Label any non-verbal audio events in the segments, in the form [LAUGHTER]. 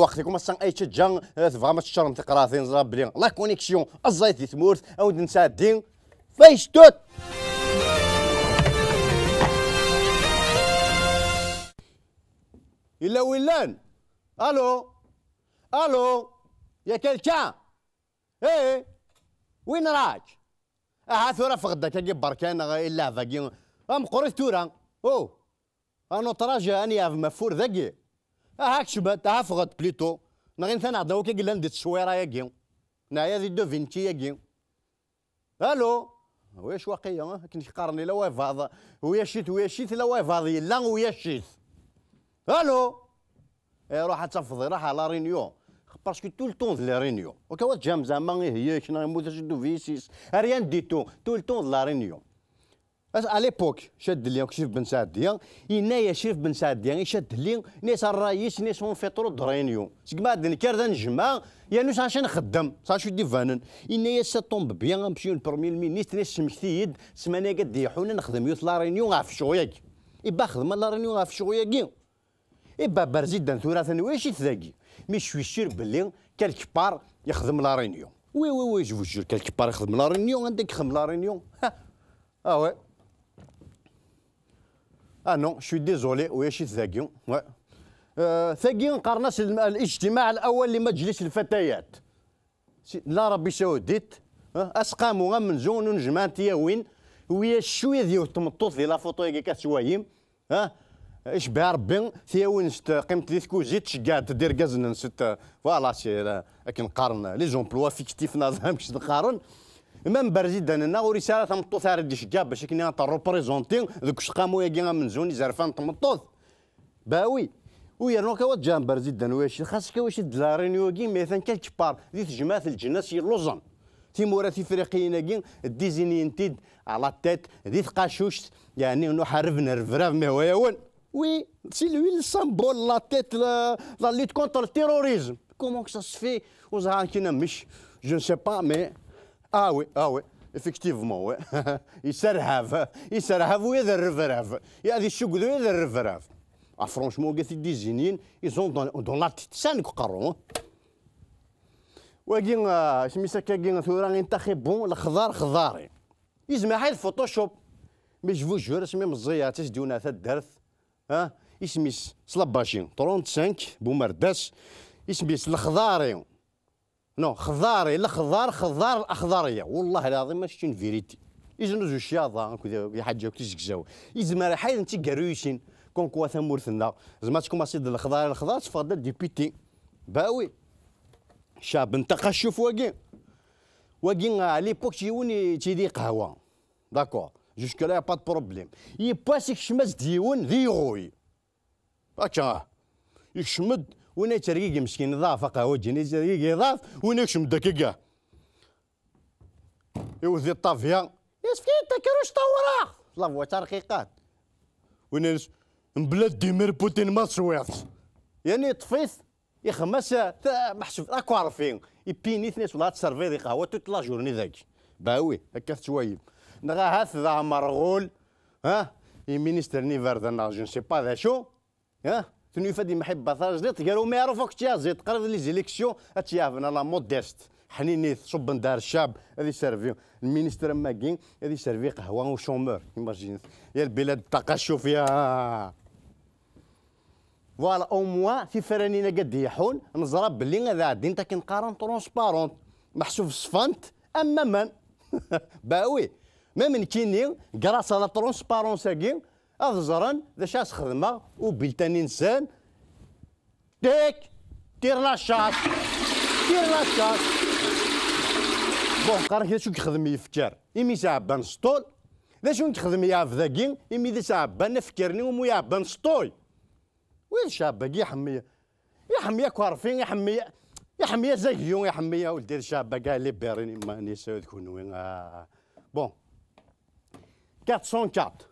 وقتكم السان اي تجان آه، تبغى ما تشرم تقراثين زراب بلي لا كونيكسيون الزايد دي تمورت او ننسى الدين فايش توت الا ويلان الو الو يا كالكا ايه وين راك اه ثورة في غدا كي بركان الا فاكي ام قريت تورا او انا تراجع اني مفور ذاكي هاك شبات تعفغت بليتو نغين ثان عضو كي قلنا ندير الشويره ياكي نايا دو دوفينتي ياكي الو واش واقيا كنت قارني لا فاض ويا شيت ويا شيت لا وافاض لا ويا شيت الو اي روح تفضي راح على رينيو باسكو تو لو لا رينيو وكا جام زعما هي شنو موتاش دو فيسيس ريان ديتو تو لو لا رينيو على l'époque شد لي شريف بن سعديه ينايا شريف بن سعديه يشد لي نيس الرئيس نيس في طرو درينيو سكما ما عندنا دان جما يا نوس عشان نخدم صاشو ديفانن ينايا ساتومب بيان نمشيو لبرمي المينيست ناس سمشتيد سمانه قد يحونا نخدم يوث لارينيو غاف شويك إبا خدم لارينيو غاف شويك يبا برزيدا ثورة واش يتذاكي مي شوي شير بلي كالكبار يخدم لارينيو وي وي وي جوج جو كالكبار يخدم لارينيو عندك خدم لارينيو ها اه وي اه نو شو ديزولي شي ثاقيون وي ثاقيون قرناش الاجتماع الاول لمجلس الفتيات لا ربي سعوديت اسقامو من زون ونجمان وين ويا شويه ديال تمطوط ديال فوتو كي كتسوايم ها اش بها ربي ثياوين قيمه ديال زيت شكاع تدير كازن ست فوالا شي لكن قارن لي زومبلوا فيكتيف نظام باش نقارن من بريزيدان دانا وري سالا تمطوط ارد شكا باش كنا تروبريزونتي ذوك الشقامو من زوني زرفان تمطوط باوي ويرنوك هو جام دانا واش خاصك واش دلارين يوكي مثلا بار ذي تجمعات الجناس يلوزن تيمورا افريقيين كي ديزينينتيد على تيت ذي قاشوشت يعني حرفنا الرفراف ما هو يون وي سي لوي السامبول لا تيت لا ليت كونتر التيروريزم كومون كسا سا سفي وزهان كينا مش جو نسي با مي Ah oui, ah oui. Effectivement, oui. يسرحف يسرحف ويذرفرف هذه الشقذو يذرفرف Ah, franchement, les désignés, ils sont dans, dans la petite scène, quoi. وكين سميتها كاكين ثورة غير بون الخضار خضاري يزمع هاي الفوتوشوب مي جو جور اسمي مزيا ديونا تا الدرث ها يسميس سلاباشين 35 بومرداس يسميس الخضاري نو خضاري لا خضار خضار الاخضريه والله العظيم ما شتي فيريتي نوزو يزن زو شياضا يحجا زعما راه حيد انت كارويشين كون كوا ثمورثنا زعما تكون اصيد الخضار الخضار تفضل ديبيتي باوي شاب انت قشوف واكي واكي آه، على ليبوك تيوني تيدي قهوه داكور جوسك لا با بروبليم يباسك شمس ديون ذي غوي هكا يشمد ونا تشريقي مسكين ضعف قهوجيني تشريقي ضعف ونا كشم دكيكا يوزي الطافيه انت كروش طورا لافوا ترقيقات ونا بلاد ديمير بوتين ما سويت يعني طفيت يخمس محسوب اكو عارفين يبيني ثنيت ولا تسرفي قهوه توت لا جورني ذاك باوي هكا تشوايب نغا هاث ذا مرغول ها يمينيستر نيفر ذا جون سي با ذا شو ها تنو فادي محب ثار جديد قالوا ما يعرفوك تيا زيت قرض لي زيليكسيون اتيافنا لا موديست حنيني صب دار الشعب هذه سيرفي المينستر ماكين هذه سيرفي قهوه وشومور ايماجين يا البلاد التقشف يا فوالا او موا في فرانينا قد يحون نزرى بلي هذا عندي انت كنقارن ترونسبارون محسوب صفنت اما من [LAUGHS] باوي ما من كيني كراس على ترونسبارون ساكين ad ذا شاس خدمة as-xedmeɣ u biltan-insen dik tir lacaṣ tir lacaṣ بون قارك شو يخدم يفكر إمي سعبان سطول ذا شو يخدم يعرف ذاكي إمي ذا سعبان فكرني ومو يعبان سطول وين حمية يا حمية كوارفين يحمي يحمي زيو يحمي ولدي شابك لي بيرني ماني سعود كون وين آه. بون 404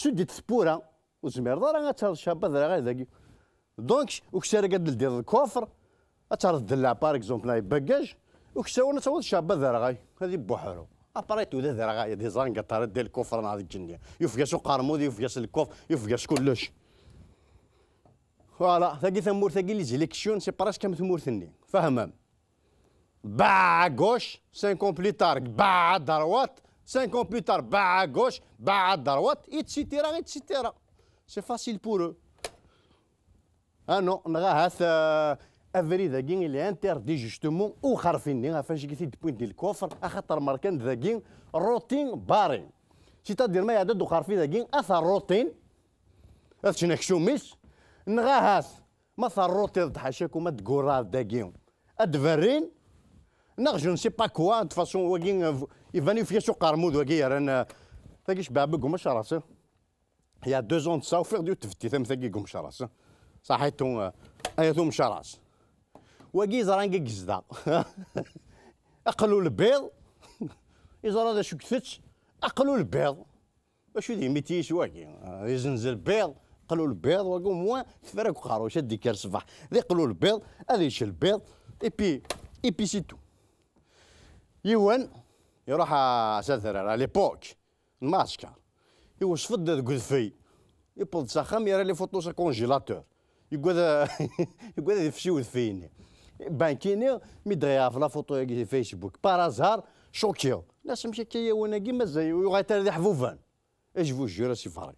سدت تسبورا وزمير راه غاتهض شابة غير ذاك دونك وكسر قد ديال الكوفر غاتهرد دلع باغ اكزومبل هاي باكاج وكسر وانا تهرد شابة غاي هذه بوحرو ابريتو ذا ذرا دي زانكا ترى ديال الكوفر نهار الجنيه يفقس قرمود يفقس الكوف يفقس كلش فوالا ثاقي ثمور ثقي لي زيليكسيون سي براس كم ثمور ثني فهم با غوش سان كومبلي تارك با دروات 5 ans plus tard, bah à gauche, bah à اتسيتيرا etc. etc. C'est facile pour eux. Ah non, on a افريد ذاكين اللي انتردي جوستومون وخرفيني فاش قلت البوين ديال الكوفر اخاطر مركان ذاكين روتين باري سي تادير ما يعدد وخرفي ذاكين اثر روتين اثنك شوميس نغاهاس ما ثار روتين ضد حاشاك وما تقورا ذاكين ادفرين نغجو نسي با كوا دفاسون واكين يفاني في fait sur Carmo de Guérin. T'as qu'il bat beaucoup دوزون راسه. Il y a deux ans de ça, offert du tfti tam tagi صحيتو ايتو مش راس. زرانكي جزدا. اقلو البيض. إذا هذا شو كثتش اقلو البيض. واش يدي ميتيش واكي يزنزل بيض قلو البيض واكو موان تفرق قارو شد كار صفح ذي قلو البيض هذا يشل البيض اي بي اي بي يوان يروح زذر على ليبوك الماسكا يوصفد قد في يبلد سخام يرى لي فوتوس كونجيلاتور يقعد [LAUGHS] يقعد يفشيو فيني بانكيني مي دغيا في لا فوتو فيسبوك بارازار شوكيو ناس مشي كي وانا كيما زي وغيتر ذي حفوفان اج فو جور سي فاري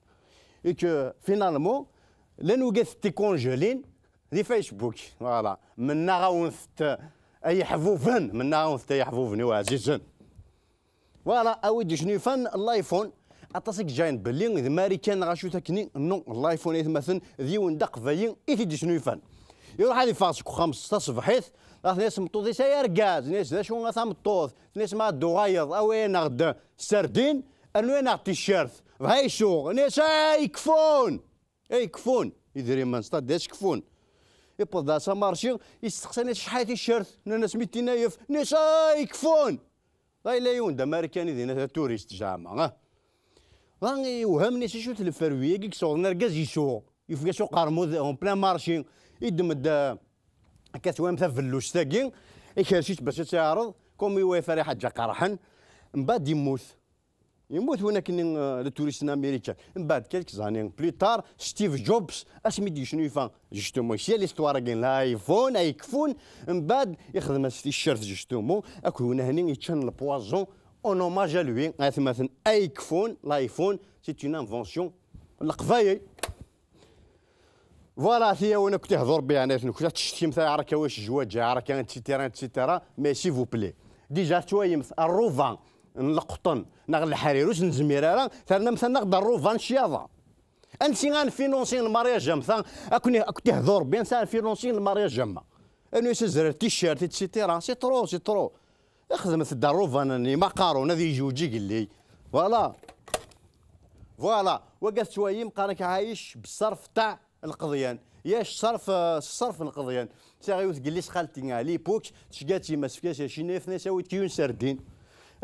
ايك فينالمون لانو قاث تي كونجيلين دي فيسبوك فوالا منا غاونثت اي حبوبان منا غاونثت اي حبوبان وعزيزن فوالا اودي شنو فن اللايفون اتصك جاين بلي اذا ماري كان غاشو تاكني نو اللايفون ذي وندق دق فاين ايتي شنو فن يروح هذه فاسكو خمس صبحيت راه ناس مطوض يسا يرقاز ناس ذا شو غاثا مطوض ناس ما دوغايض او انا غدا سردين انو انا تيشيرت هاي شو ناس اي اي كفون يدري ما ستا داش كفون داسا مارشي يستقسى ناس شحال تيشيرت ناس نايف ناس كفون غاي لا يوند امريكاني دينا توريست زعما غاي وهمني شو تلفرويه كيك صغنا ركاز يسوق يفقا سوق قرموز اون بلان مارشي يدمد كاسوام تفلوش تاكي يكرشيش باش تعرض كومي ويفري حاجه قرحن من بعد يموت يموت هنا كن التوريست آه، الامريكي من بعد كيلك زانين بلي تار ستيف جوبز اسمي دي شنو يفا جوستومون سي ليستوار كاين لايفون ايكفون من بعد يخدم في الشرف جوستومون اكو هنا هني يتشن البوازون اون اوماج ا لوي مثلا ايكفون لايفون سي اون انفونسيون القفايي فوالا هي وانا كنت هضر بها انا كنت تشتي مثلا عركه واش جواج تيرا اتسيتيرا تيرا مي سي فو بلي ديجا تويمث الروفان نلقطن نغ الحريروس نزميرارا ثرنا مثلا ضرو فانشياضا انسي فينونسي المارياج جامثا اكوني اكوني هضور بيان فينونسي المارياج جام انو يسزر تيشيرت اتسيتيرا سي ترو سي ترو اخدمت الدارو فانني مقارون هذه قال قلي فوالا فوالا وقت شويه راك عايش بالصرف تاع القضيان ياش صرف صرف القضيان سي قلي قال لي بوكس شقاتي ما سفكاش شي نيف نساوي تيون سردين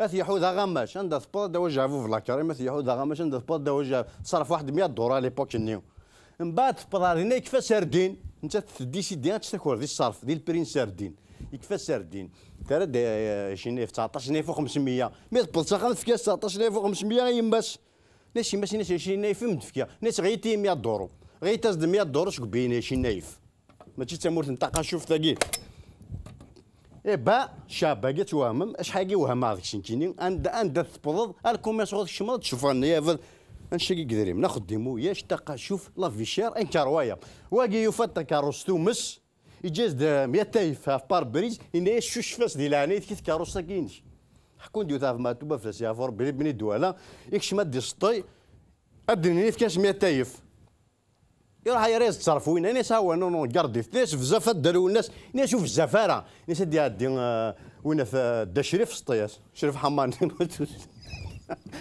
اثي حوذا غماش سبور سبورت دوجها فوف لاكار اما اثي حوذا غماش عندها سبورت دوجها صرف واحد 100 دولار بوك نيو من بعد هنا كيفاش سردين انت تدي سي ديان تشتكور دي الصرف دي البرين سردين يكفى سردين ترى آه، شنيف 19 نيف و500 مي تبلصا خمس فيها 19 نيف و500 يماس ناس يماس شي نايف مدفكيا ناس غيتي 100 دورو غيتاز 100 دورو شكون بيني شي نايف ماشي تمور نتاقا شوف تاكي اي با شابه قلت وهمم اش حاجه وهم هذاك شنكيني عند عند الكوميرس الكم يشغل تشوف تشوفني يفضل نشري قدريم ناخذ ديمو ياش تلقى شوف لا فيشير ان كاروايا واقي يفات كاروس مس يجاز 100 تايف في باربريز ان شوش فاس ديال لاني كيف كاروس كاينش حكون ديو تاف ماتو توبا يا فور بني دوالا يكش ما دي سطي ادني كاش 100 تايف يروح يريز وين ناس هاو نو نو كارديف ناس في الزفه داروا الناس ناس في الزفاره ناس دي هادي آه، وين في دا شريف سطياس شريف حمان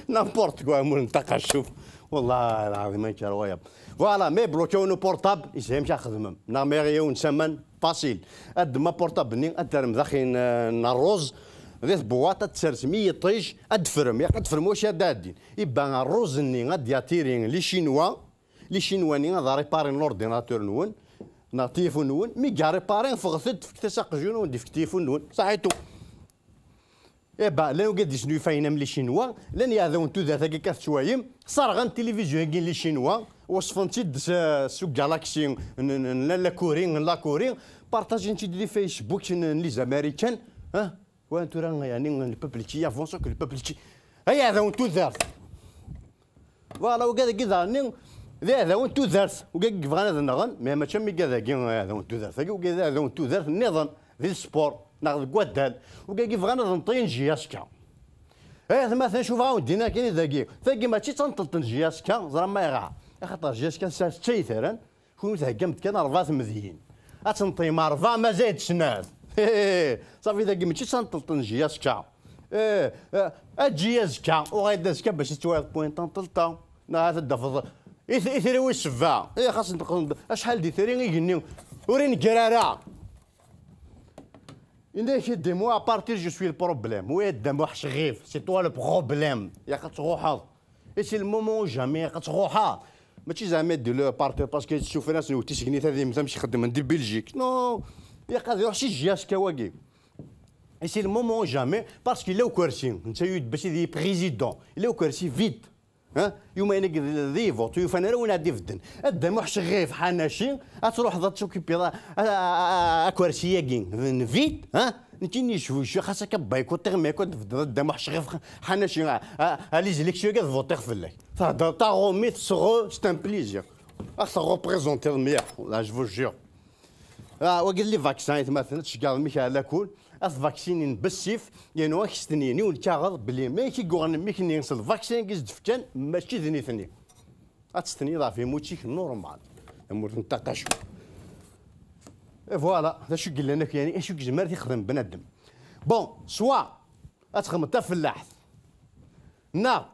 نامبورت كوا مول نتاقا شوف والله العظيم ما روايه فوالا مي بلوكيو نو بورتاب يسهم شا خدمم ناميريا ونسمن فاسيل اد ما بورتاب ني قدرم داخين نروز ذات بواطة تسرسمية طيش أدفرم يا قد فرموش يا دادين يبان الروز ني غاد ياتيرين لي شينوا لي شينواني دا ريباري لورديناتور نون نا تيفون نون مي كا ريباري فغثت في تساق وندي فك تيفون نون صحيتو اي با لا قد شنو فاينم لي شينوا لان يعذون تو ذات كاك صار غان تيليفزيون كاين لي شينوا وصفون تيد سو جالاكسي لا لا كورين لا كورين بارطاجين تيد لي فيسبوك لي زامريكان ها وين راه يعني البوبل تي افونسو كو البوبل تي هيا ذا وانتو ذا فوالا وكذا كذا ذا هذا وين تودرس وكاك بغانا هذا نغن مي ما تشمي كذا كي هذا وين تودرس وكذا هذا وين تودرس النظام ذي السبور ناخذ كوادال وكاك بغانا نطين جياسكا ايه مثلا شوف عاود دينا كاين ذاكي ذاكي ماشي تنطلطن جياسكا زرا ما يغا خاطر جياسكا ساس تشيثرا كون تهكمت كان ربع مزيين اتنطي ما ربع ما زادش ناس صافي ذاكي ماشي تنطلطن جياسكا ايه اجي يزكا وغيدا زكا باش توايض بوينت تنطلطا نعرف الدفضل يثريوي السباعة إيه خاص أشحال دي ثري يجني ورين دي إنا دي مو أبارتير جو سوي البروبليم ويدا مو حشغيف سي توا البروبليم يا خاتغوحاض إي سي المومون جامي خاتغوحاض ماشي زعما دي لو بارتي باسكو تشوف ناس نوتي سكنيت هذه مثلا مش من دي بلجيك نو يا قاد يروح شي جياس كواكي اي سي المومون جامي باسكو لو كرسي نتا يود باش يدي بريزيدون لو كرسي فيت ها يوم ينقد ذي فوت رونا دي فدن ادا محش غيف حناشي تروح ضد شوكيبي اكوارشيا ذن نفيت ها نتيني شو خاصك بايكو تغميكو دا محش غيف حناشي اللي جليك شو كاد فوتيغ فلاك تهضر تا غوميت تسغو سيت بليزيغ اخ أه، اخا بريزونتي ميح لا جو جور أه، وقال لي فاكسان يتمثل تشكال ميكا على كل الفاكسين بالسيف ينوا كستني ني والكاغض بلي ما كي مي كي نيس الفاكسين كيز دفكان ماشي ذني ثني اتستني في موتيك نورمال امور اي فوالا هذا شو قلنا لك يعني اش جمال يخدم بنادم بون سوا اتخدم تا فلاح نا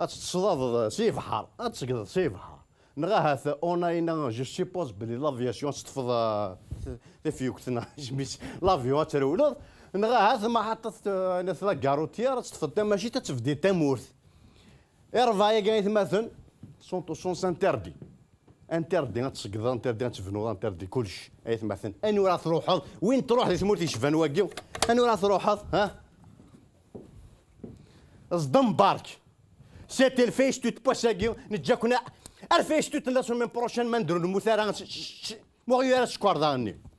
اتصداد سيف حار اتسقد سيف حار نغاها اونلاين جو سيبوز بلي لافياسيون تطفض تفيوكتنا [LAUGHS] جميس لافيون ترولد نغا ما حطت نثلا كاروتيا راه تتفضى ماشي تتفدي تامورث إرفايا كاين مثلا سون تو سونس انتردي انتردي غتسقط انتردي غتبنو انتردي كلشي اي مثلا انو راه تروحض وين تروح لي تموت يشفن واكيو انو راه تروحض ها صدم بارك سيتي الفيش توت بوساكيو نتجاكونا الفيش توت لا من بروشين ما نديرو المثاره مغيرات شكور داني